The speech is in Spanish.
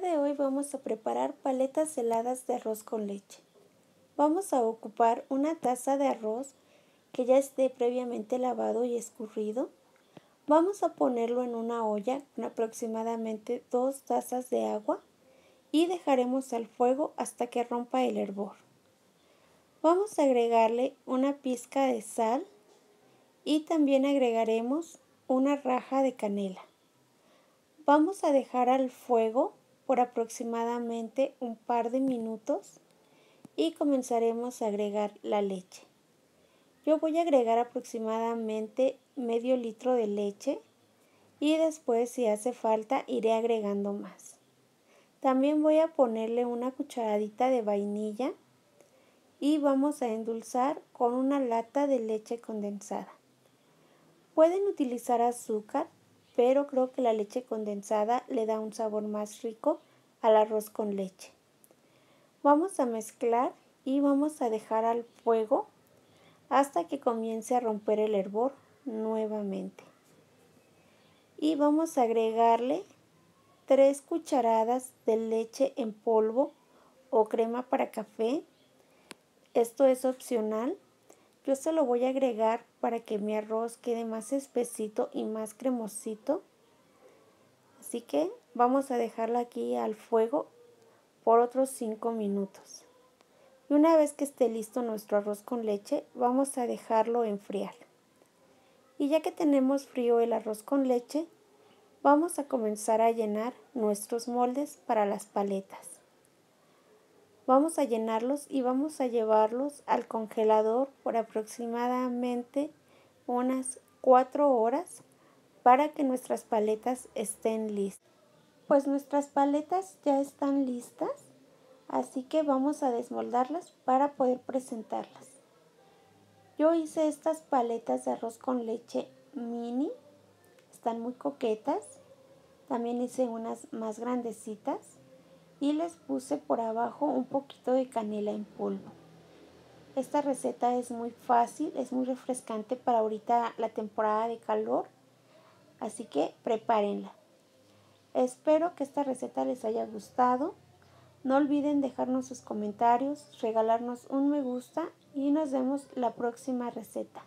de hoy vamos a preparar paletas heladas de arroz con leche. Vamos a ocupar una taza de arroz que ya esté previamente lavado y escurrido. Vamos a ponerlo en una olla con aproximadamente dos tazas de agua y dejaremos al fuego hasta que rompa el hervor. Vamos a agregarle una pizca de sal y también agregaremos una raja de canela. Vamos a dejar al fuego por aproximadamente un par de minutos y comenzaremos a agregar la leche. Yo voy a agregar aproximadamente medio litro de leche y después si hace falta iré agregando más. También voy a ponerle una cucharadita de vainilla y vamos a endulzar con una lata de leche condensada. Pueden utilizar azúcar, pero creo que la leche condensada le da un sabor más rico al arroz con leche. Vamos a mezclar y vamos a dejar al fuego hasta que comience a romper el hervor nuevamente. Y vamos a agregarle 3 cucharadas de leche en polvo o crema para café. Esto es opcional yo se lo voy a agregar para que mi arroz quede más espesito y más cremosito. Así que vamos a dejarlo aquí al fuego por otros 5 minutos. Y una vez que esté listo nuestro arroz con leche, vamos a dejarlo enfriar. Y ya que tenemos frío el arroz con leche, vamos a comenzar a llenar nuestros moldes para las paletas. Vamos a llenarlos y vamos a llevarlos al congelador por aproximadamente unas 4 horas para que nuestras paletas estén listas. Pues nuestras paletas ya están listas, así que vamos a desmoldarlas para poder presentarlas. Yo hice estas paletas de arroz con leche mini, están muy coquetas. También hice unas más grandecitas y les puse por abajo un poquito de canela en polvo. Esta receta es muy fácil, es muy refrescante para ahorita la temporada de calor, así que prepárenla. Espero que esta receta les haya gustado. No olviden dejarnos sus comentarios, regalarnos un me gusta y nos vemos la próxima receta.